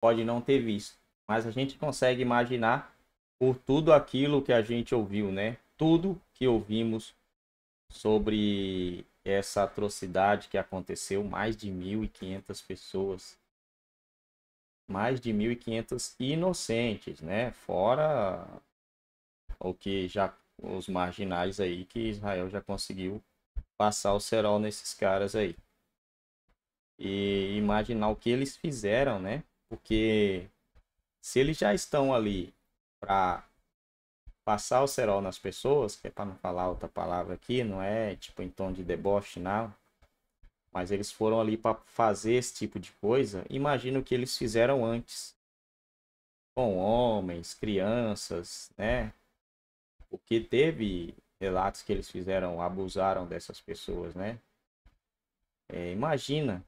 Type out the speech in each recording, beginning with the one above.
pode não ter visto, mas a gente consegue imaginar por tudo aquilo que a gente ouviu, né? Tudo que ouvimos sobre essa atrocidade que aconteceu, mais de 1.500 pessoas, mais de 1.500 inocentes, né? Fora o que já os marginais aí que Israel já conseguiu passar o cerol nesses caras aí. E imaginar o que eles fizeram, né? Porque se eles já estão ali para passar o cerol nas pessoas, que é para não falar outra palavra aqui, não é tipo em tom de deboche, não. Mas eles foram ali para fazer esse tipo de coisa. Imagina o que eles fizeram antes com homens, crianças, né? Porque teve relatos que eles fizeram, abusaram dessas pessoas, né? É, imagina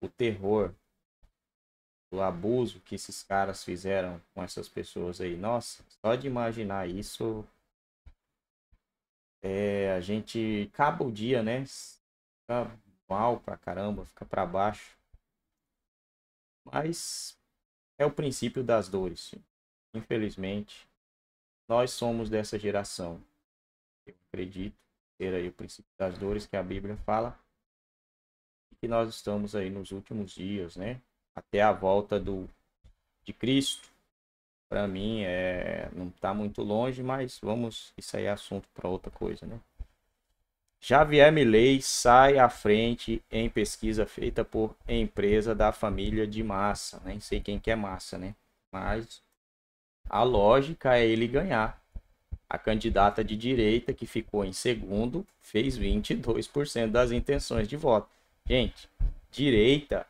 o terror o abuso que esses caras fizeram com essas pessoas aí. Nossa, só de imaginar isso. É, a gente acaba o dia, né? Fica mal pra caramba, fica pra baixo. Mas é o princípio das dores. Infelizmente, nós somos dessa geração. Eu acredito ser aí o princípio das dores que a Bíblia fala. E nós estamos aí nos últimos dias, né? até a volta do, de Cristo, para mim é, não está muito longe, mas vamos, isso aí é assunto para outra coisa, né? Javier Milley sai à frente em pesquisa feita por empresa da família de Massa. Nem sei quem que é Massa, né? Mas a lógica é ele ganhar. A candidata de direita, que ficou em segundo, fez 22% das intenções de voto. Gente, direita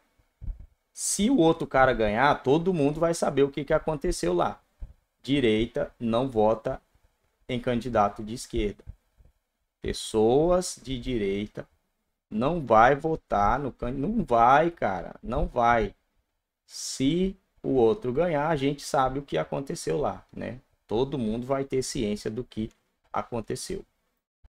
se o outro cara ganhar, todo mundo vai saber o que, que aconteceu lá. Direita não vota em candidato de esquerda. Pessoas de direita não vai votar no não vai, cara, não vai. Se o outro ganhar, a gente sabe o que aconteceu lá, né? Todo mundo vai ter ciência do que aconteceu.